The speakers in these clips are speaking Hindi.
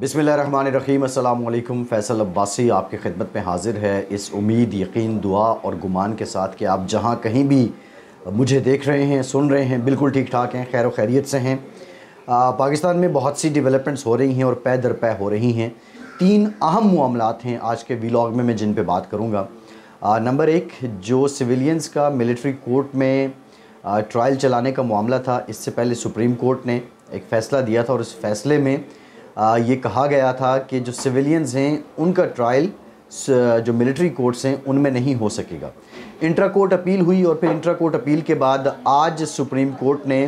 बिसमीम अल्लाम फ़ैसल अब्बासी आपकी खिदमत में हाज़िर है इस उम्मीद यकीन दुआ और गुमान के साथ कि आप जहाँ कहीं भी मुझे देख रहे हैं सुन रहे हैं बिल्कुल ठीक ठाक हैं खैर खैरियत से हैं पाकिस्तान में बहुत सी डेवलपमेंट्स हो रही हैं और पै दर पै हो रही हैं तीन अहम मामलात हैं आज के वीलाग में मैं जिन पर बात करूँगा नंबर एक जो सिविलियंस का मिलिट्री कोर्ट में ट्रायल चलाने का मामला था इससे पहले सुप्रीम कोर्ट ने एक फ़ैसला दिया था और उस फैसले में ये कहा गया था कि जो सिविलियंस हैं उनका ट्रायल जो मिलिट्री कोर्ट्स हैं उनमें नहीं हो सकेगा इंट्रा कोर्ट अपील हुई और फिर इंट्रा कोर्ट अपील के बाद आज सुप्रीम कोर्ट ने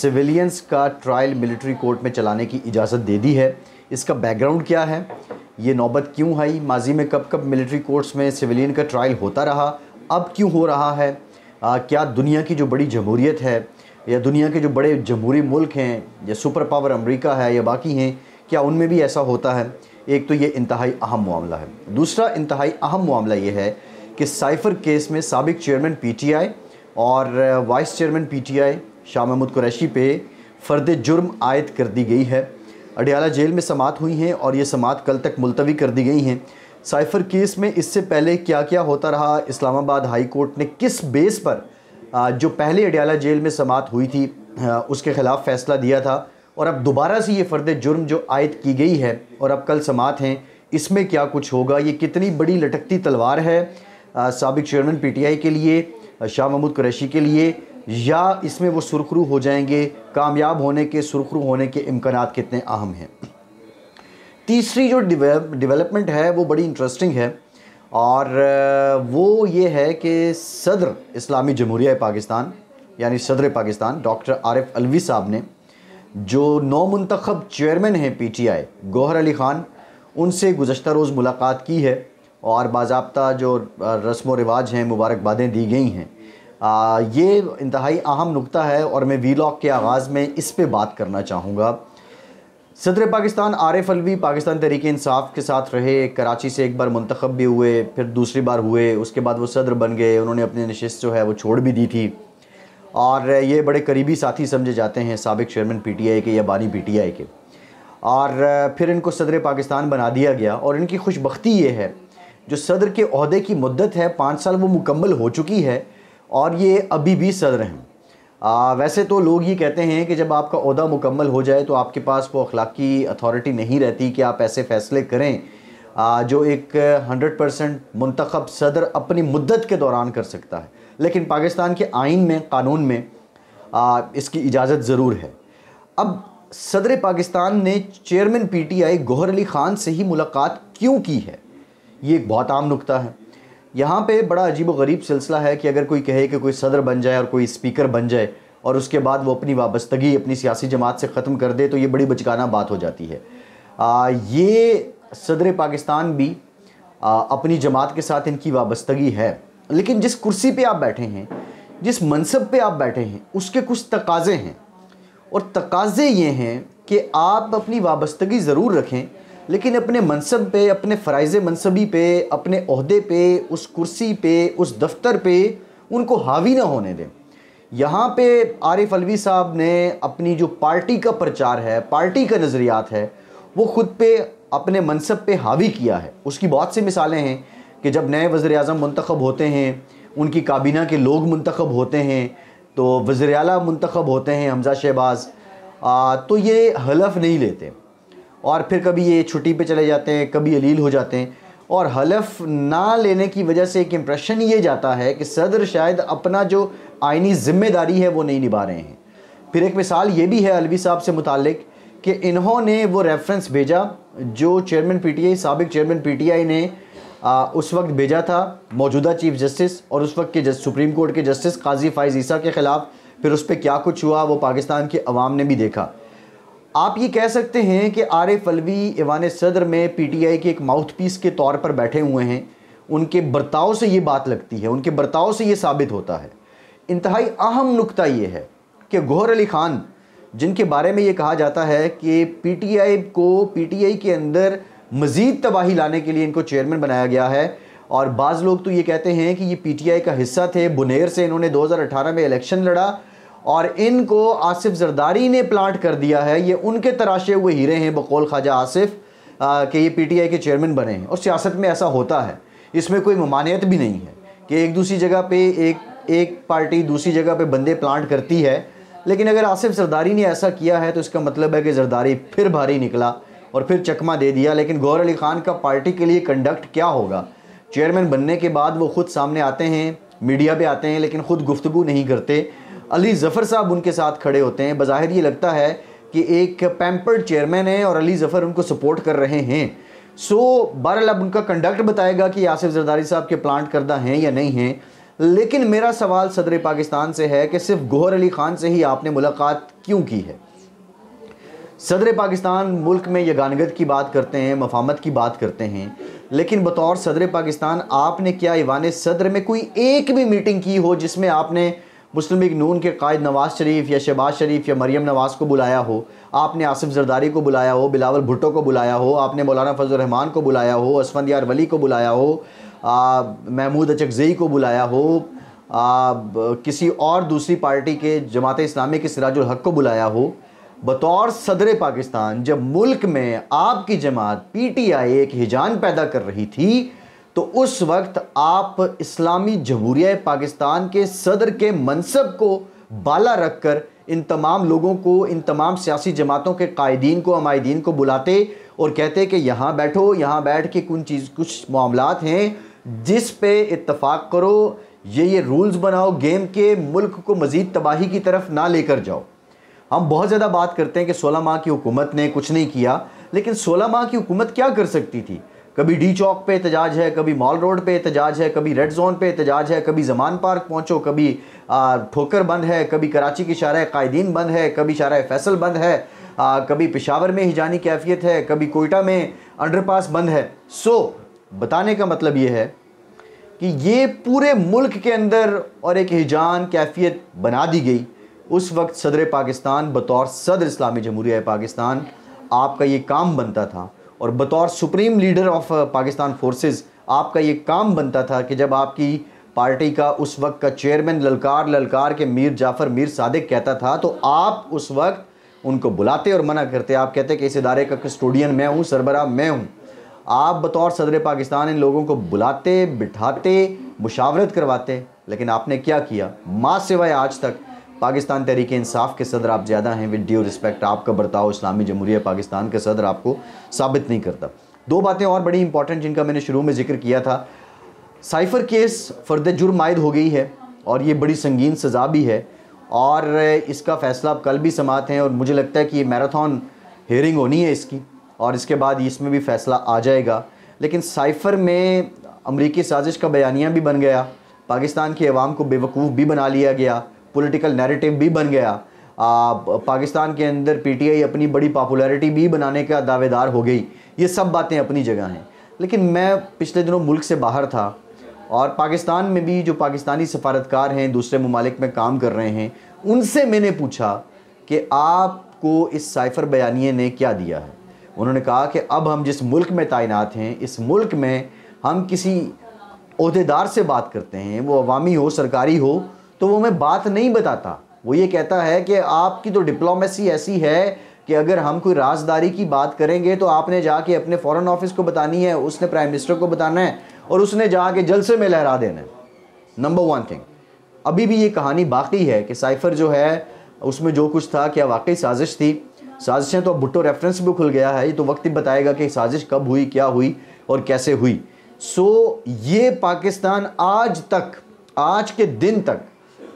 सिविलियंस का ट्रायल मिलिट्री कोर्ट में चलाने की इजाज़त दे दी है इसका बैकग्राउंड क्या है ये नौबत क्यों आई माजी में कब कब मिलिट्री कोर्ट्स में सिविलियन का ट्रायल होता रहा अब क्यों हो रहा है आ, क्या दुनिया की जो बड़ी जमहूरीत है या दुनिया के जो बड़े जमहूरी मुल्क हैं या सुपर पावर अमरीका है या बाकी हैं क्या उनमें भी ऐसा होता है एक तो ये इंतहाई अहम मामला है दूसरा इंतहाई अहम मामला ये है कि साइफ़र केस में सबक चेयरमैन आई और वाइस चेयरमैन आई शाह महमूद कुरैशी पे फ़र्द जुर्म आयद कर दी गई है अडियाला जेल में समात हुई हैं और ये समात कल तक मुलतवी कर दी गई हैं साइफ़र केस में इससे पहले क्या क्या होता रहा इस्लामाबाद हाई कोर्ट ने किस बेस पर जो पहले अडियाला जेल में समात हुई थी उसके ख़िलाफ़ फ़ैसला दिया था और अब दोबारा से ये फ़र्द जुर्म जो आयद की गई है और अब कल समात हैं इसमें क्या कुछ होगा ये कितनी बड़ी लटकती तलवार है सबक चेयरमैन पी टी आई के लिए शाह महमूद कुरैशी के लिए या इसमें वो सुरखरू हो जाएंगे कामयाब होने के सुरखरू होने के इम्कान कितने अहम हैं तीसरी जो डिवेलपमेंट है वो बड़ी इंटरेस्टिंग है और वो ये है कि सदर इस्लामी जमहूरिया पाकिस्तान यानी सदर पाकिस्तान डॉक्टर आरिफ अलवी साहब ने जो नौ मंतखब चेयरमैन हैं P T I Gohar Ali Khan उनसे गुजशत रोज़ मुलाकात की है और बाबा जो रस्म व रिवाज हैं मुबारकबादें दी गई हैं ये इंतहाई अहम नुकता है और मैं वी लॉक के आगाज़ में इस पर बात करना चाहूँगा सदर पाकिस्तान एफ अलवी पाकिस्तान तहरीक इसाफ़ के साथ रहे कराची से एक बार मंतखब भी हुए फिर दूसरी बार हुए उसके बाद वो सदर बन गए उन्होंने अपनी नशस्त जो है वो छोड़ भी दी थी और ये बड़े करीबी साथी समझे जाते हैं सबक चेयरमैन पी टी आई के या बानी पी टी आई के और फिर इनको सदर पाकिस्तान बना दिया गया और इनकी खुशबी ये है जो सदर के अहदे की मदत है पाँच साल वो मुकम्मल हो चुकी है और ये अभी भी सदर हैं आ, वैसे तो लोग ये कहते हैं कि जब आपका अहदा मुकम्मल हो जाए तो आपके पास वो अखलाकी अथॉरिटी नहीं रहती कि आप ऐसे फ़ैसले करें आ, जो एक हंड्रेड परसेंट मंतखब सदर अपनी मुद्दत के दौरान कर सकता है लेकिन पाकिस्तान के आइन में कानून में आ, इसकी इजाज़त ज़रूर है अब सदर पाकिस्तान ने चेयरमैन पीटीआई गोहर अली ख़ान से ही मुलाकात क्यों की है ये एक बहुत आम नुकता है यहाँ पे बड़ा अजीब गरीब सिलसिला है कि अगर कोई कहे कि कोई सदर बन जाए और कोई स्पीकर बन जाए और उसके बाद वो अपनी वाबस्तगी अपनी सियासी जमात से ख़त्म कर दे तो ये बड़ी बचकाना बात हो जाती है आ, ये सदर पाकिस्तान भी आ, अपनी जमात के साथ इनकी वाबस्तगी है लेकिन जिस कुर्सी पे आप बैठे हैं जिस मनसब पे आप बैठे हैं उसके कुछ तकाजे हैं और तकाजे ये हैं कि आप अपनी वाबस्तगी ज़रूर रखें लेकिन अपने मनसब पे अपने फ़रज़ मनसबी पे अपने अहदे पे उस कुर्सी पे उस दफ्तर पे उनको हावी ना होने दें यहाँ पे आरिफ अलवी साहब ने अपनी जो पार्टी का प्रचार है पार्टी का नज़रियात है वो ख़ुद पे अपने मनसब पे हावी किया है उसकी बहुत सी मिसालें हैं कि जब नए वज़र अजम मंतखब होते हैं उनकी काबीना के लोग मंतखब होते हैं तो वज़र अला मंतखब होते हैं हमजा शहबाज़ तो ये हलफ नहीं लेते और फिर कभी ये छुट्टी पे चले जाते हैं कभी अलील हो जाते हैं और हलफ ना लेने की वजह से एक इम्प्रेशन ये जाता है कि सदर शायद अपना जो आइनी ज़िम्मेदारी है वो नहीं निभा रहे हैं फिर एक मिसाल ये भी है अलवी साहब से मुतक कि इन्होंने वो रेफरेंस भेजा जो चेयरमैन पीटीआई सबक चेयरमैन पीटीआई ने आ, उस वक्त भेजा था मौजूदा चीफ जस्टिस और उस वक्त के जस्ट सुप्रीम कोर्ट के जस्टिस काजी फाइज ईसा के ख़िलाफ़ फिर उस पर क्या कुछ हुआ वो पाकिस्तान के अवाम ने भी देखा आप ये कह सकते हैं कि आर एफ अलवी ईवान सदर में पीटीआई के एक माउथ पीस के तौर पर बैठे हुए हैं उनके बर्ताव से ये बात लगती है उनके बर्ताव से ये साबित होता है इंतहाई अहम नुकता ये है कि गौहर अली ख़ान जिनके बारे में ये कहा जाता है कि पीटीआई को पीटीआई के अंदर मज़ीद तबाही लाने के लिए इनको चेयरमैन बनाया गया है और बाज़ लोग तो ये कहते हैं कि ये पीटीआई का हिस्सा थे बुनेर से इन्होंने 2018 में इलेक्शन लड़ा और इनको आसिफ जरदारी ने प्लांट कर दिया है ये उनके तराशे हुए हीरे हैं बकौल ख्वाजा आसिफ कि ये पीटीआई के चेयरमैन बने हैं और सियासत में ऐसा होता है इसमें कोई ममानियत भी नहीं है कि एक दूसरी जगह पर एक एक पार्टी दूसरी जगह पर बंदे प्लांट करती है लेकिन अगर आसिफ जरदारी ने ऐसा किया है तो इसका मतलब है कि जरदारी फिर भारी निकला और फिर चकमा दे दिया लेकिन गौर अली ख़ान का पार्टी के लिए कंडक्ट क्या होगा चेयरमैन बनने के बाद वो खुद सामने आते हैं मीडिया पे आते हैं लेकिन खुद गुफ्तु नहीं करते अली ज़फ़र साहब उनके साथ खड़े होते हैं बज़ाहिर ये लगता है कि एक पैम्पर्ड चेयरमैन है और अली ज़फ़र उनको सपोर्ट कर रहे हैं सो बहरहाल अब उनका कंडक्ट बताएगा कि आसिफ जरदारी साहब के प्लांट करदा हैं या नहीं हैं लेकिन मेरा सवाल सदर पाकिस्तान से है कि सिर्फ गौहर अली ख़ान से ही आपने मुलाकात क्यों की है सदर पाकिस्तान मुल्क में यगानगत की बात करते हैं मफामत की बात करते हैं लेकिन बतौर सदर पाकिस्तान आपने क्या ईवान सदर में कोई एक भी मीटिंग की हो जिसमें आपने मुस्लिम लीग नून के कायद नवाज़ शरीफ या शहबाज शरीफ या मरीम नवाज़ को बुलाया हो आपने आसिफ जरदारी को बुलाया हो बिलावल भुट्टो को बुलाया हो आपने मौलाना फजलरहमान को बुलाया हो असफंद यार वली को बुलाया हो महमूद अचकजई को बुलाया हो आ, किसी और दूसरी पार्टी के जमात इस्लामी के सिराजुल हक को बुलाया हो बतौर सदर पाकिस्तान जब मुल्क में आपकी जमात पीटीआई एक हिजान पैदा कर रही थी तो उस वक्त आप इस्लामी जमहूरिया पाकिस्तान के सदर के मनसब को बाला रख कर इन तमाम लोगों को इन तमाम सियासी जमातों के कायदीन को अमायदीन को बुलाते और कहते कि यहाँ बैठो यहाँ बैठ के कुछ चीज़ कुछ मामला हैं जिस पे इतफ़ाक़ करो ये ये रूल्स बनाओ गेम के मुल्क को मज़ीद तबाही की तरफ ना लेकर जाओ हम बहुत ज़्यादा बात करते हैं कि सोलह माह की हुकूमत ने कुछ नहीं किया लेकिन सोलह माह की हुकूमत क्या कर सकती थी कभी डी चौक पे एहतजाज है कभी मॉल रोड पे एहतजाज है कभी रेड जोन पे एहतजाज है कभी जमान पार्क पहुँचो कभी ठोकर बंद है कभी कराची की शारा कायदीन बंद है कभी शारा फैसल बंद है आ, कभी पिशावर में हिजानी कैफियत है कभी कोयटा में अंडरपास बंद है सो बताने का मतलब ये है कि ये पूरे मुल्क के अंदर और एक हिजान कैफियत बना दी गई उस वक्त सदर पाकिस्तान बतौर सदर इस्लामी जमहूरिया पाकिस्तान आपका ये काम बनता था और बतौर supreme leader of Pakistan forces आपका ये काम बनता था कि जब आपकी पार्टी का उस वक्त का चेयरमैन ललकार ललकार के मीर जाफ़र मीर सादिक कहता था तो आप उस वक्त उनको बुलाते और मना करते आप कहते कि इस इदारे का कस्टोडियन मैं हूँ सरबरा मैं हूँ आप बतौर सदर पाकिस्तान इन लोगों को बुलाते बिठाते मुशावरत करवाते लेकिन आपने क्या किया माँ सिवाय आज तक पाकिस्तान तहरीक इंसाफ के सदर आप ज़्यादा हैं विद ड्यू रिस्पेक्ट आपका बर्ताव इस्लामी जमहूरिया पाकिस्तान के सदर आपको साबित नहीं करता दो बातें और बड़ी इंपॉर्टेंट जिनका मैंने शुरू में जिक्र किया था साइफर केस फर्द जुर्म आयद हो गई है और ये बड़ी संगीन सज़ा भी है और इसका फ़ैसला आप कल भी समात हैं और मुझे लगता है कि ये मैराथन हेयरिंग होनी है इसकी और इसके बाद इसमें भी फ़ैसला आ जाएगा लेकिन साइफर में अमरीकी साजिश का बयानिया भी बन गया पाकिस्तान की आवाम को बेवकूफ़ भी बना लिया गया पॉलिटिकल नैरेटिव भी बन गया आ, पाकिस्तान के अंदर पीटीआई अपनी बड़ी पॉपुलैरिटी भी बनाने का दावेदार हो गई ये सब बातें अपनी जगह हैं लेकिन मैं पिछले दिनों मुल्क से बाहर था और पाकिस्तान में भी जो पाकिस्तानी सफारतकार हैं दूसरे ममालिक में काम कर रहे हैं उनसे मैंने पूछा कि आपको इस साइफर बयानिए ने क्या दिया है उन्होंने कहा कि अब हम जिस मुल्क में तैनात हैं इस मुल्क में हम किसी अहदेदार से बात करते हैं वो अवामी हो सरकारी हो तो वो मैं बात नहीं बताता वो ये कहता है कि आपकी तो डिप्लोमेसी ऐसी है कि अगर हम कोई राजदारी की बात करेंगे तो आपने जाके अपने फॉरेन ऑफिस को बतानी है उसने प्राइम मिनिस्टर को बताना है और उसने जाके जलसे में लहरा देना है नंबर वन थिंग अभी भी ये कहानी बाकी है कि साइफर जो है उसमें जो कुछ था क्या वाकई साजिश थी साजिशें तो अब भुट्टो रेफरेंस भी खुल गया है ये तो वक्त ही बताएगा कि साजिश कब हुई क्या हुई और कैसे हुई सो so, ये पाकिस्तान आज तक आज के दिन तक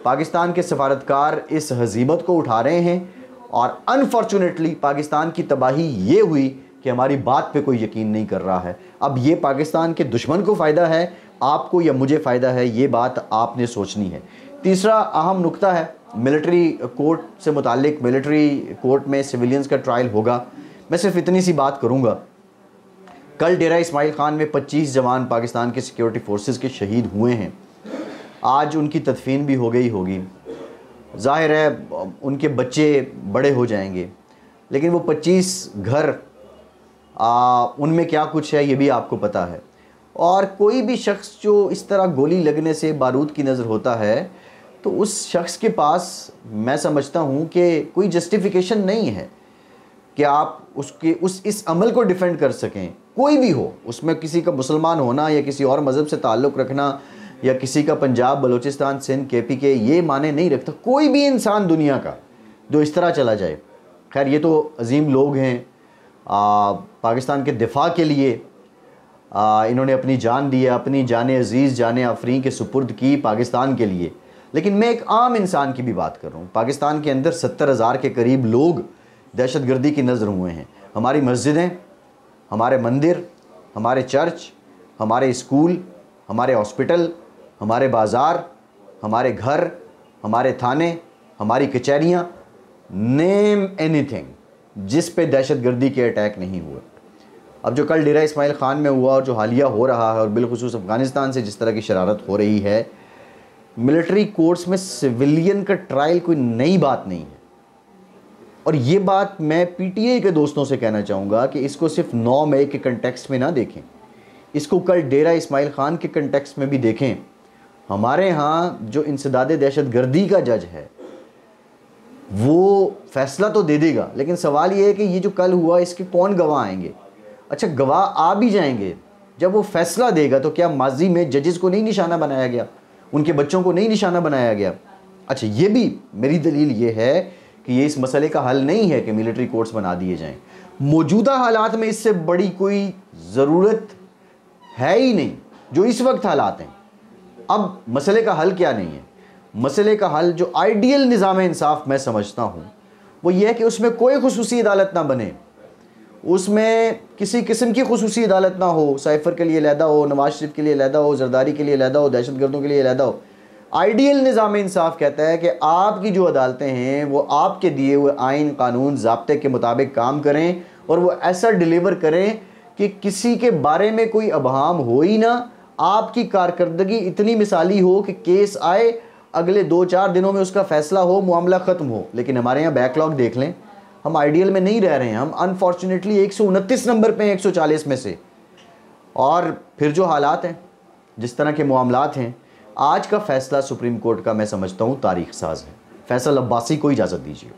पाकिस्तान के सफारतकार इस हजीबत को उठा रहे हैं और अनफॉर्चुनेटली पाकिस्तान की तबाही ये हुई कि हमारी बात पे कोई यकीन नहीं कर रहा है अब ये पाकिस्तान के दुश्मन को फ़ायदा है आपको या मुझे फ़ायदा है ये बात आपने सोचनी है तीसरा अहम नुकता है मिलिट्री कोर्ट से मुतल मिलिट्री कोर्ट में सिविलियंस का ट्रायल होगा मैं सिर्फ इतनी सी बात करूँगा कल डेरा इसमाइल खान में 25 जवान पाकिस्तान के सिक्योरिटी फोर्सेस के शहीद हुए हैं आज उनकी तदफीन भी हो गई होगी ज़ाहिर है उनके बच्चे बड़े हो जाएंगे लेकिन वो 25 घर उनमें क्या कुछ है ये भी आपको पता है और कोई भी शख्स जो इस तरह गोली लगने से बारूद की नज़र होता है तो उस शख्स के पास मैं समझता हूँ कि कोई जस्टिफिकेशन नहीं है कि आप उसके उस इस अमल को डिफेंड कर सकें कोई भी हो उसमें किसी का मुसलमान होना या किसी और मज़हब से ताल्लुक़ रखना या किसी का पंजाब बलूचिस्तान सिंध के पी के ये माने नहीं रखता कोई भी इंसान दुनिया का जो इस तरह चला जाए खैर ये तो अजीम लोग हैं आ, पाकिस्तान के दिफा के लिए आ, इन्होंने अपनी जान दी है अपनी जान अजीज़ जान आफरी के सुपुर्द की पाकिस्तान के लिए लेकिन मैं एक आम इंसान की भी बात कर रहा हूँ पाकिस्तान के अंदर सत्तर हज़ार के करीब लोग दहशत गर्दी की नज़र हुए हैं हमारी मस्जिदें हमारे मंदिर हमारे चर्च हमारे स्कूल हमारे हॉस्पिटल हमारे बाज़ार हमारे घर हमारे थाने हमारी कचहरियाँ नेम एनीथिंग जिस पे दहशतगर्दी के अटैक नहीं हुए अब जो कल डेरा इसमाइल ख़ान में हुआ और जो हालिया हो रहा है और बिलखसूस अफ़गानिस्तान से जिस तरह की शरारत हो रही है मिलिट्री कोर्ट्स में सिविलियन का ट्रायल कोई नई बात नहीं है और ये बात मैं पीटीए के दोस्तों से कहना चाहूँगा कि इसको सिर्फ नौ मई के कंटेक्स में ना देखें इसको कल डेरा इसमाइल ख़ान के कंटेक्स में भी देखें हमारे यहाँ जो इंसदाद दहशत गर्दी का जज है वो फैसला तो दे देगा लेकिन सवाल ये है कि ये जो कल हुआ इसके कौन गवाह आएंगे अच्छा गवाह आ भी जाएंगे जब वो फैसला देगा तो क्या माजी में जजेस को नहीं निशाना बनाया गया उनके बच्चों को नहीं निशाना बनाया गया अच्छा ये भी मेरी दलील ये है कि ये इस मसले का हल नहीं है कि मिलिट्री कोर्ट्स बना दिए जाएं मौजूदा हालात में इससे बड़ी कोई ज़रूरत है ही नहीं जो इस वक्त हालात हैं अब मसले का हल क्या नहीं है मसले का हल जो आइडियल निज़ाम इंसाफ मैं समझता हूँ वो ये है कि उसमें कोई खसूसी अदालत ना बने उसमें किसी किस्म की खसूसी अदालत ना हो साइफर के लिए लहदा हो नवाज शरीफ के लिए लहदा हो जरदारी के लिए लहदा हो दहशत गर्दों के लिए लहदा हो आइडियल निज़ाम इंसाफ कहता है कि आपकी जो अदालतें हैं वो आपके दिए हुए आइन कानून जबते के मुताबिक काम करें और वो ऐसा डिलीवर करें कि किसी के बारे में कोई अबहम हो ही ना आपकी कारकर्दगी इतनी मिसाली हो कि केस आए अगले दो चार दिनों में उसका फैसला हो मामला ख़त्म हो लेकिन हमारे यहाँ बैकलॉग देख लें हम आइडियल में नहीं रह रहे हैं हम अनफॉर्चुनेटली एक नंबर पे हैं 140 में से और फिर जो हालात हैं जिस तरह के मामला हैं आज का फ़ैसला सुप्रीम कोर्ट का मैं समझता हूँ तारीख साज है फैसल अब्बासी को इजाज़त दीजिए